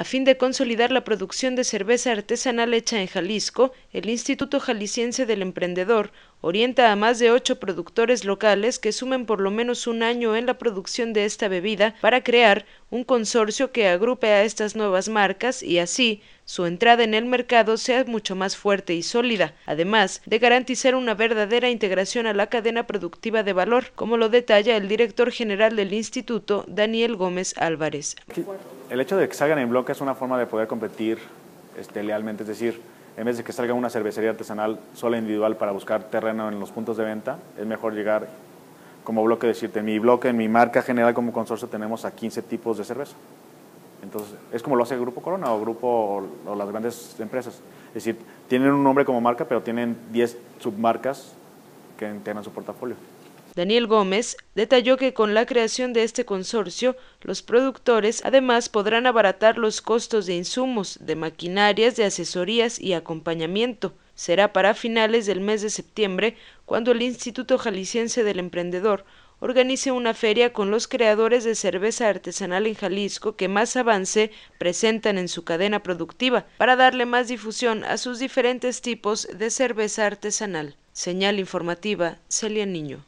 A fin de consolidar la producción de cerveza artesanal hecha en Jalisco, el Instituto Jalisciense del Emprendedor orienta a más de ocho productores locales que sumen por lo menos un año en la producción de esta bebida para crear un consorcio que agrupe a estas nuevas marcas y así su entrada en el mercado sea mucho más fuerte y sólida, además de garantizar una verdadera integración a la cadena productiva de valor, como lo detalla el director general del instituto, Daniel Gómez Álvarez el hecho de que salgan en bloque es una forma de poder competir este, lealmente, es decir, en vez de que salga una cervecería artesanal sola individual para buscar terreno en los puntos de venta, es mejor llegar como bloque, decirte, mi bloque, en mi marca general como consorcio tenemos a 15 tipos de cerveza. Entonces, es como lo hace el Grupo Corona o Grupo o, las grandes empresas. Es decir, tienen un nombre como marca, pero tienen 10 submarcas que entienden su portafolio. Daniel Gómez detalló que con la creación de este consorcio, los productores además podrán abaratar los costos de insumos, de maquinarias, de asesorías y acompañamiento. Será para finales del mes de septiembre cuando el Instituto Jalisciense del Emprendedor organice una feria con los creadores de cerveza artesanal en Jalisco que más avance presentan en su cadena productiva para darle más difusión a sus diferentes tipos de cerveza artesanal. Señal informativa, Celia Niño.